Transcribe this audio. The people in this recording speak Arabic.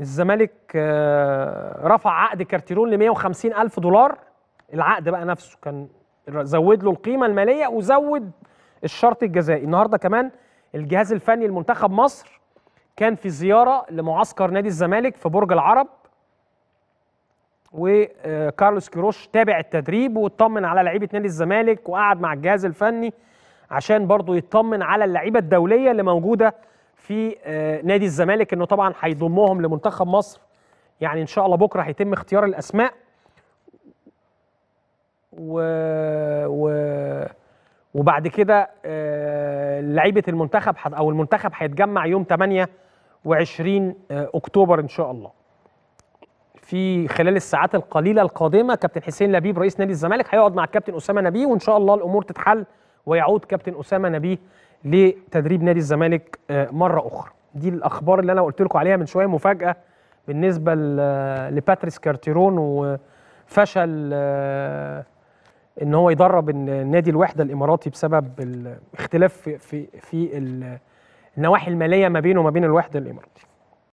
الزمالك آه، رفع عقد كارتيرون ل 150 ألف دولار العقد بقى نفسه كان زود له القيمة المالية وزود الشرط الجزائي النهاردة كمان الجهاز الفني لمنتخب مصر كان في زيارة لمعسكر نادي الزمالك في برج العرب وكارلوس كيروش تابع التدريب واطمن على لعيبة نادي الزمالك وقعد مع الجهاز الفني عشان برضه يطمن على اللعيبة الدولية اللي موجودة في آه، نادي الزمالك انه طبعا هيضمهم لمنتخب مصر يعني ان شاء الله بكره هيتم اختيار الاسماء و, و... وبعد كده آه، لعيبه المنتخب او المنتخب هيتجمع يوم 28 آه، اكتوبر ان شاء الله في خلال الساعات القليله القادمه كابتن حسين لبيب رئيس نادي الزمالك هيقعد مع الكابتن اسامه نبيه وان شاء الله الامور تتحل ويعود كابتن اسامه نبيه لتدريب نادي الزمالك آه، مره اخرى دي الاخبار اللي انا قلت لكم عليها من شويه مفاجاه بالنسبه لباتريس كارتيرون وفشل آه، ان هو يدرب النادي الوحده الاماراتي بسبب الاختلاف في في النواحي الماليه ما بينه وما بين الوحده الاماراتي